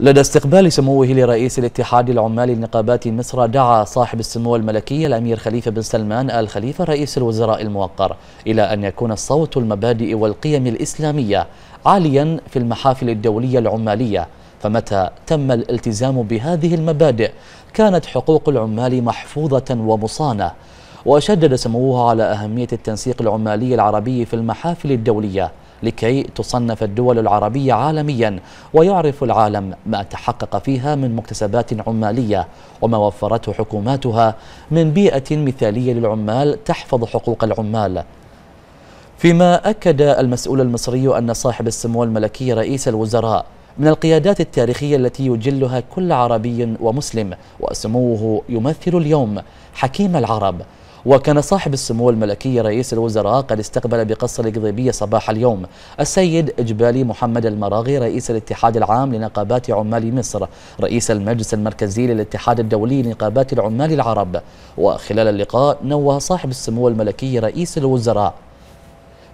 لدى استقبال سموه لرئيس الاتحاد العمال النقابات مصر دعا صاحب السمو الملكي الأمير خليفة بن سلمان آل خليفة رئيس الوزراء الموقر إلى أن يكون صوت المبادئ والقيم الإسلامية عاليا في المحافل الدولية العمالية فمتى تم الالتزام بهذه المبادئ كانت حقوق العمال محفوظة ومصانة وشدد سموه على أهمية التنسيق العمالي العربي في المحافل الدولية لكي تصنف الدول العربية عالميا ويعرف العالم ما تحقق فيها من مكتسبات عمالية وما وفرته حكوماتها من بيئة مثالية للعمال تحفظ حقوق العمال فيما أكد المسؤول المصري أن صاحب السمو الملكي رئيس الوزراء من القيادات التاريخية التي يجلها كل عربي ومسلم وسموه يمثل اليوم حكيم العرب وكان صاحب السمو الملكي رئيس الوزراء قد استقبل بقصر القضيبية صباح اليوم السيد إجبالي محمد المراغي رئيس الاتحاد العام لنقابات عمال مصر رئيس المجلس المركزي للاتحاد الدولي لنقابات العمال العرب وخلال اللقاء نوه صاحب السمو الملكي رئيس الوزراء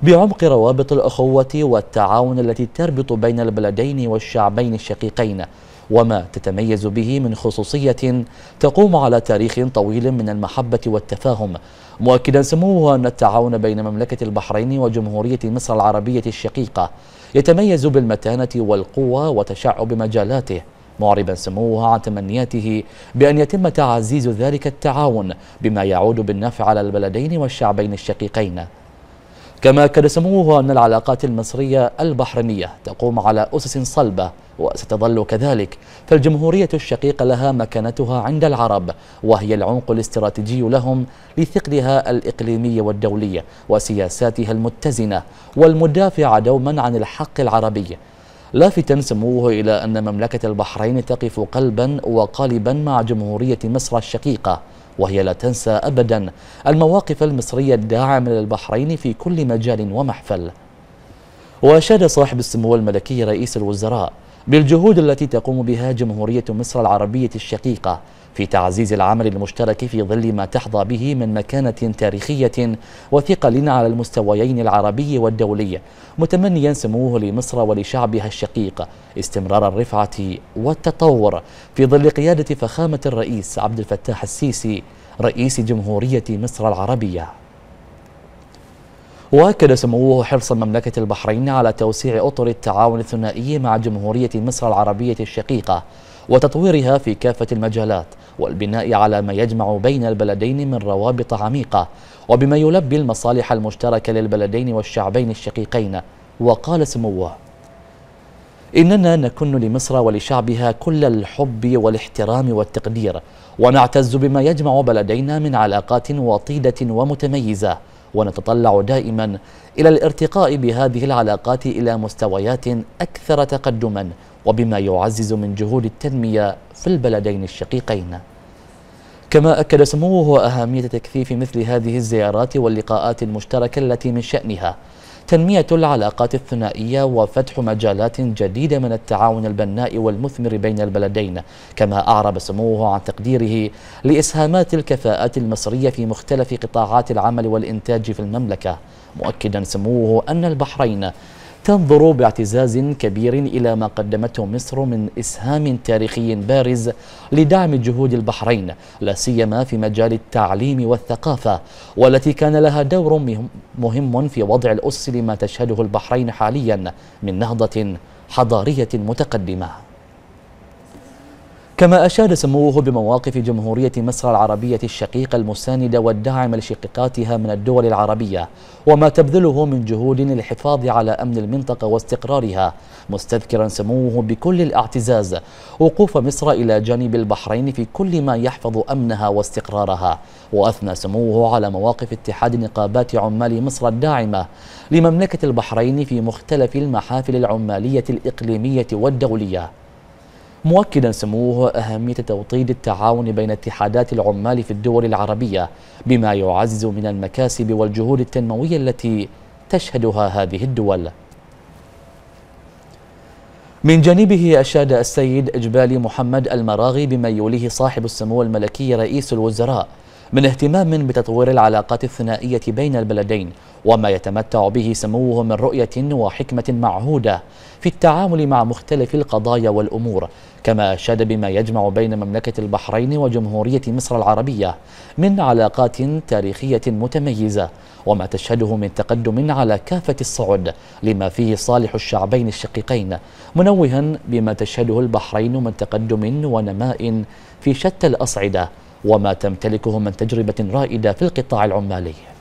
بعمق روابط الأخوة والتعاون التي تربط بين البلدين والشعبين الشقيقين وما تتميز به من خصوصية تقوم على تاريخ طويل من المحبة والتفاهم مؤكدا سموه أن التعاون بين مملكة البحرين وجمهورية مصر العربية الشقيقة يتميز بالمتانة والقوة وتشعب مجالاته معربا سموه عن تمنياته بأن يتم تعزيز ذلك التعاون بما يعود بالنفع على البلدين والشعبين الشقيقين كما كان سموه أن العلاقات المصرية البحرينية تقوم على أسس صلبة وستظل كذلك فالجمهورية الشقيقة لها مكانتها عند العرب وهي العمق الاستراتيجي لهم لثقلها الإقليمي والدولي وسياساتها المتزنة والمدافعة دوما عن الحق العربي لافتا سموه إلى أن مملكة البحرين تقف قلبا وقالبا مع جمهورية مصر الشقيقة وهي لا تنسى أبدا المواقف المصرية الداعمة للبحرين في كل مجال ومحفل وأشاد صاحب السمو الملكي رئيس الوزراء بالجهود التي تقوم بها جمهورية مصر العربية الشقيقة في تعزيز العمل المشترك في ظل ما تحظى به من مكانة تاريخية وثقل على المستويين العربي والدولي متمنيا سموه لمصر ولشعبها الشقيق استمرار الرفعة والتطور في ظل قيادة فخامة الرئيس عبد الفتاح السيسي رئيس جمهورية مصر العربية وأكد سموه حرص مملكة البحرين على توسيع أطر التعاون الثنائي مع جمهورية مصر العربية الشقيقة وتطويرها في كافة المجالات والبناء على ما يجمع بين البلدين من روابط عميقة وبما يلبي المصالح المشتركة للبلدين والشعبين الشقيقين وقال سموه إننا نكن لمصر ولشعبها كل الحب والاحترام والتقدير ونعتز بما يجمع بلدينا من علاقات وطيدة ومتميزة ونتطلع دائما إلى الارتقاء بهذه العلاقات إلى مستويات أكثر تقدما وبما يعزز من جهود التنمية في البلدين الشقيقين كما أكد سموه أهمية تكثيف مثل هذه الزيارات واللقاءات المشتركة التي من شأنها تنمية العلاقات الثنائية وفتح مجالات جديدة من التعاون البناء والمثمر بين البلدين كما أعرب سموه عن تقديره لإسهامات الكفاءات المصرية في مختلف قطاعات العمل والإنتاج في المملكة مؤكدا سموه أن البحرين تنظر باعتزاز كبير إلى ما قدمته مصر من إسهام تاريخي بارز لدعم جهود البحرين لا سيما في مجال التعليم والثقافة والتي كان لها دور مهم في وضع الأس لما تشهده البحرين حاليا من نهضة حضارية متقدمة كما أشاد سموه بمواقف جمهورية مصر العربية الشقيقة المساندة والداعمة لشقيقاتها من الدول العربية وما تبذله من جهود للحفاظ على أمن المنطقة واستقرارها مستذكرا سموه بكل الاعتزاز وقوف مصر إلى جانب البحرين في كل ما يحفظ أمنها واستقرارها وأثنى سموه على مواقف اتحاد نقابات عمال مصر الداعمة لمملكة البحرين في مختلف المحافل العمالية الإقليمية والدولية مؤكدا سموه أهمية توطيد التعاون بين اتحادات العمال في الدول العربية بما يعزز من المكاسب والجهود التنموية التي تشهدها هذه الدول من جانبه أشاد السيد إجبالي محمد المراغي بميوله صاحب السمو الملكي رئيس الوزراء من اهتمام بتطوير العلاقات الثنائية بين البلدين وما يتمتع به سموه من رؤية وحكمة معهودة في التعامل مع مختلف القضايا والأمور كما أشاد بما يجمع بين مملكة البحرين وجمهورية مصر العربية من علاقات تاريخية متميزة وما تشهده من تقدم على كافة الصعد لما فيه صالح الشعبين الشقيقين منوها بما تشهده البحرين من تقدم ونماء في شتى الأصعدة وما تمتلكه من تجربة رائدة في القطاع العمالي